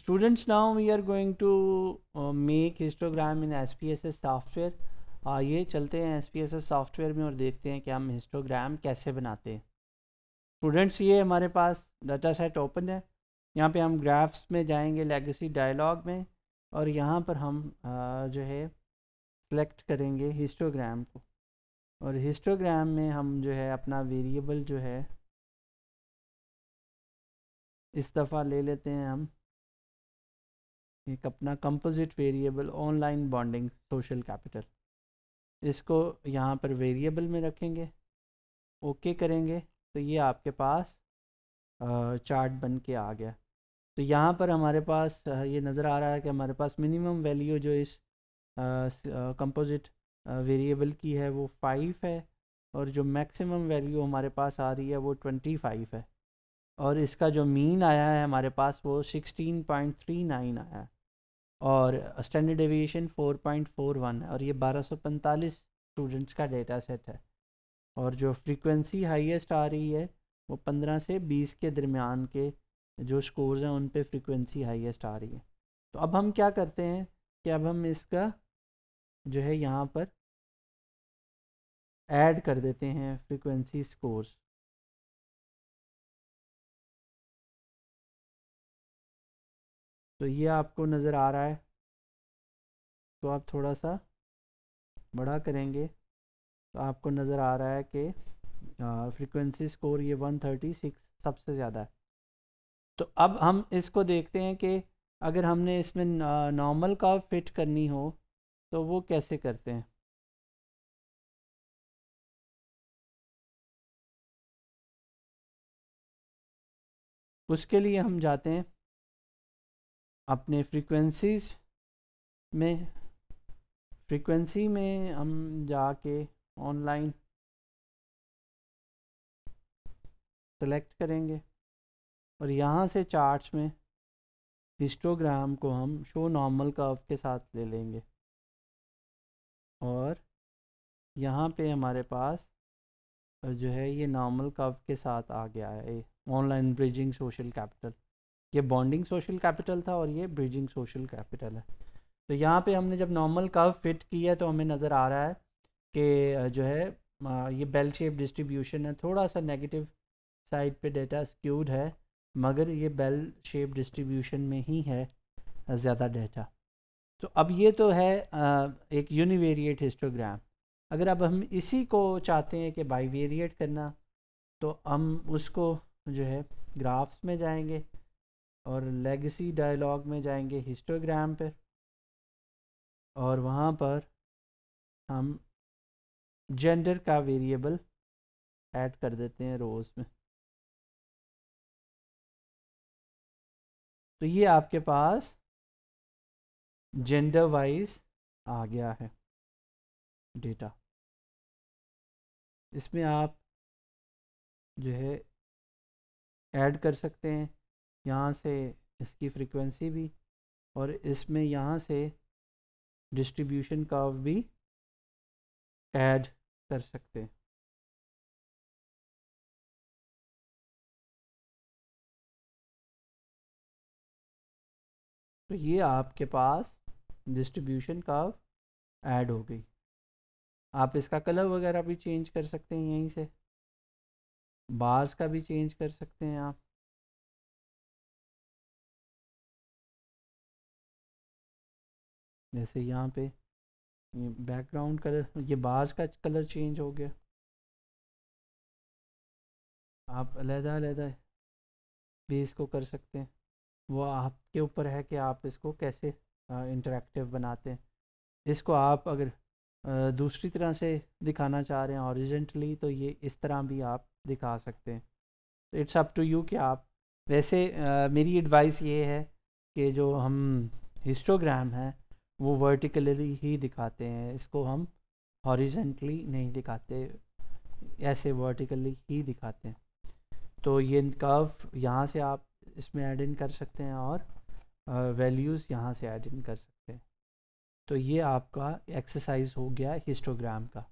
students now we are going to uh, make histogram in SPSS software आइए चलते हैं S SPSS software में और देखते हैं कि हम हिस्टोग्राम कैसे बनाते हैं स्टूडेंट्स ये हमारे पास डाटा सेट ओपन है यहाँ पे हम ग्राफ्स में जाएंगे लेगेसी डायलॉग में और यहाँ पर हम जो है सेलेक्ट करेंगे हिस्टोग्राम को और हिस्टोग्राम में हम जो है अपना वेरिएबल जो है इस दफ़ा ले लेते हैं हम एक अपना composite variable online bonding social capital इसको यहाँ पर वेरिएबल में रखेंगे ओके करेंगे तो ये आपके पास चार्ट बन के आ गया तो यहाँ पर हमारे पास ये नज़र आ रहा है कि हमारे पास मिनिमम वैल्यू जो इस कंपोजिट वेरिएबल की है वो फाइव है और जो मैक्सिमम वैल्यू हमारे पास आ रही है वो ट्वेंटी फाइव है और इसका जो मीन आया है हमारे पास वो 16.39 आया है और स्टैंडर्ड फोर 4.41 है और ये 1245 स्टूडेंट्स का डेटा सेट है और जो फ्रीक्वेंसी हाईएस्ट आ रही है वो 15 से 20 के दरमियान के जो स्कोर्स हैं उन पे फ्रीक्वेंसी हाईएस्ट आ रही है तो अब हम क्या करते हैं कि अब हम इसका जो है यहाँ पर ऐड कर देते हैं फ्रीक्वेंसी स्कोर्स तो ये आपको नज़र आ रहा है तो आप थोड़ा सा बड़ा करेंगे तो आपको नज़र आ रहा है कि फ्रीक्वेंसी स्कोर ये 136 सबसे ज़्यादा है तो अब हम इसको देखते हैं कि अगर हमने इसमें नॉर्मल का फिट करनी हो तो वो कैसे करते हैं उसके लिए हम जाते हैं अपने फ्रीक्वेंसीज में फ्रीक्वेंसी में हम जाके ऑनलाइन सेलेक्ट करेंगे और यहाँ से चार्ट्स में हिस्टोग्राम को हम शो नॉर्मल कर्व के साथ ले लेंगे और यहाँ पे हमारे पास जो है ये नॉर्मल कर्व के साथ आ गया है ऑनलाइन ब्रिजिंग सोशल कैपिटल ये बॉन्डिंग सोशल कैपिटल था और ये ब्रिजिंग सोशल कैपिटल है तो यहाँ पे हमने जब नॉर्मल कर्व फिट किया है तो हमें नज़र आ रहा है कि जो है ये बेल शेप डिस्ट्रीब्यूशन है थोड़ा सा नेगेटिव साइड पे डेटा स्क्यूड है मगर ये बेल शेप डिस्ट्रीब्यूशन में ही है ज़्यादा डेटा तो अब ये तो है एक यूनिवेरिएट हिस्टोग्राम अगर अब हम इसी को चाहते हैं कि बाईवेरिएट करना तो हम उसको जो है ग्राफ्स में जाएंगे और लेगेसी डायलॉग में जाएंगे हिस्टोग्राम पर और वहाँ पर हम जेंडर का वेरिएबल ऐड कर देते हैं रोज़ में तो ये आपके पास जेंडर वाइज आ गया है डेटा इसमें आप जो है ऐड कर सकते हैं यहाँ से इसकी फ्रीक्वेंसी भी और इसमें यहाँ से डिस्ट्रीब्यूशन काव भी ऐड कर सकते हैं तो ये आपके पास डिस्ट्रीब्यूशन काव ऐड हो गई आप इसका कलर वगैरह भी चेंज कर सकते हैं यहीं से बार्स का भी चेंज कर सकते हैं आप जैसे यहाँ पे बैकग्राउंड कलर ये बाज का कलर चेंज हो गया आप अलहदा अलहदा भी इसको कर सकते हैं वो आपके ऊपर है कि आप इसको कैसे इंटरेक्टिव बनाते हैं इसको आप अगर दूसरी तरह से दिखाना चाह रहे हैं ऑरिजेंटली तो ये इस तरह भी आप दिखा सकते हैं इट्स अप टू यू कि आप वैसे आ, मेरी एडवाइस ये है कि जो हम हिस्टोग्राम हैं वो वर्टिकली ही दिखाते हैं इसको हम हॉरिजेंटली नहीं दिखाते ऐसे वर्टिकली ही दिखाते हैं तो ये कर्व यहाँ से आप इसमें ऐड इन कर सकते हैं और वैल्यूज़ यहाँ से ऐड इन कर सकते हैं तो ये आपका एक्सरसाइज हो गया हिस्टोग्राम का